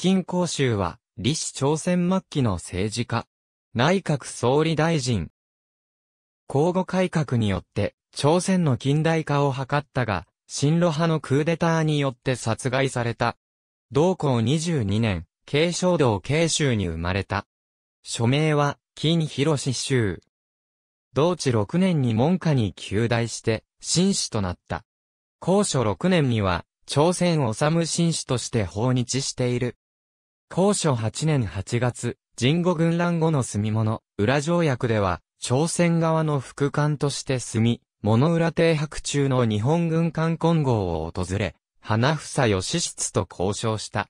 近公衆は、李氏朝鮮末期の政治家。内閣総理大臣。交互改革によって、朝鮮の近代化を図ったが、新路派のクーデターによって殺害された。同校22年、慶尚道慶州に生まれた。署名は、金広志州。同治6年に門下に旧大して、新士となった。高所6年には、朝鮮治新士として訪日している。高所8年8月、神語軍乱後の住物、裏条約では、朝鮮側の副官として住み、物裏停泊中の日本軍艦混合を訪れ、花房義室と交渉した。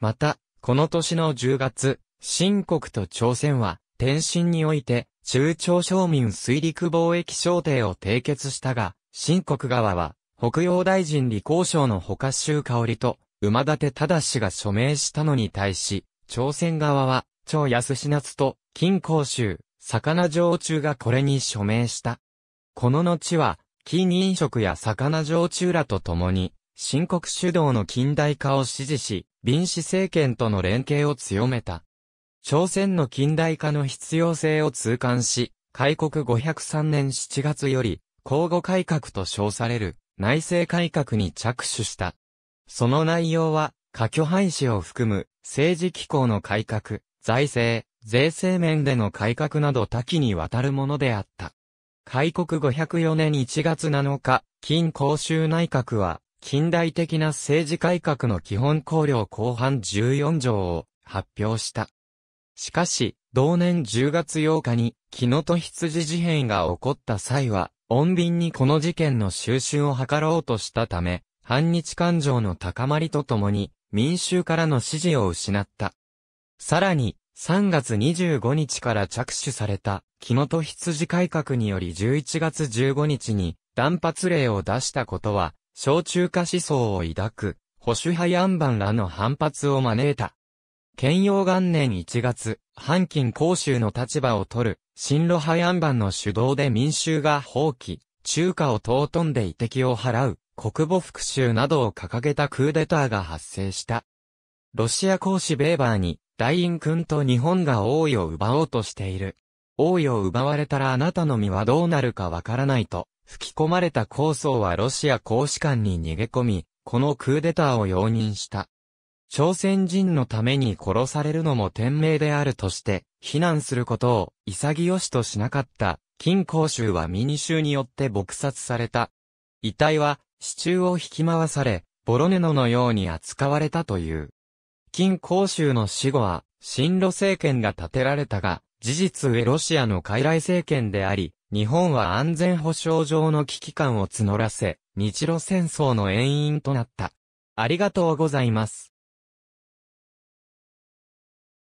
また、この年の10月、新国と朝鮮は、天津において、中朝商民水陸貿易協定を締結したが、新国側は、北洋大臣李光省のほか周香織と、馬立忠が署名したのに対し、朝鮮側は、長安夏と、金光州、魚上中がこれに署名した。この後は、金飲食や魚上中らと共に、新国主導の近代化を支持し、臨時政権との連携を強めた。朝鮮の近代化の必要性を痛感し、開国503年7月より、交互改革と称される内政改革に着手した。その内容は、過去廃止を含む、政治機構の改革、財政、税制面での改革など多岐にわたるものであった。開国504年1月7日、金公衆内閣は、近代的な政治改革の基本綱領後半14条を発表した。しかし、同年10月8日に、木野と羊事変が起こった際は、穏便にこの事件の収拾を図ろうとしたため、反日感情の高まりとともに、民衆からの支持を失った。さらに、3月25日から着手された、木本羊改革により11月15日に、断髪令を出したことは、小中華思想を抱く、保守派ヤンバンらの反発を招いた。兼用元年1月、反金公衆の立場を取る、新路派ヤンバンの主導で民衆が放棄、中華を尊んで遺敵を払う、国母復讐などを掲げたクーデターが発生した。ロシア公使ベーバーに、大員君と日本が王位を奪おうとしている。王位を奪われたらあなたの身はどうなるかわからないと、吹き込まれた構想はロシア公使館に逃げ込み、このクーデターを容認した。朝鮮人のために殺されるのも天命であるとして、非難することを潔しとしなかった、金公衆はミニ衆によって撲殺された。遺体は支柱を引き回され、ボロネノのように扱われたという。金公衆の死後は、新路政権が建てられたが、事実上ロシアの傀儡政権であり、日本は安全保障上の危機感を募らせ、日露戦争の遠因となった。ありがとうございます。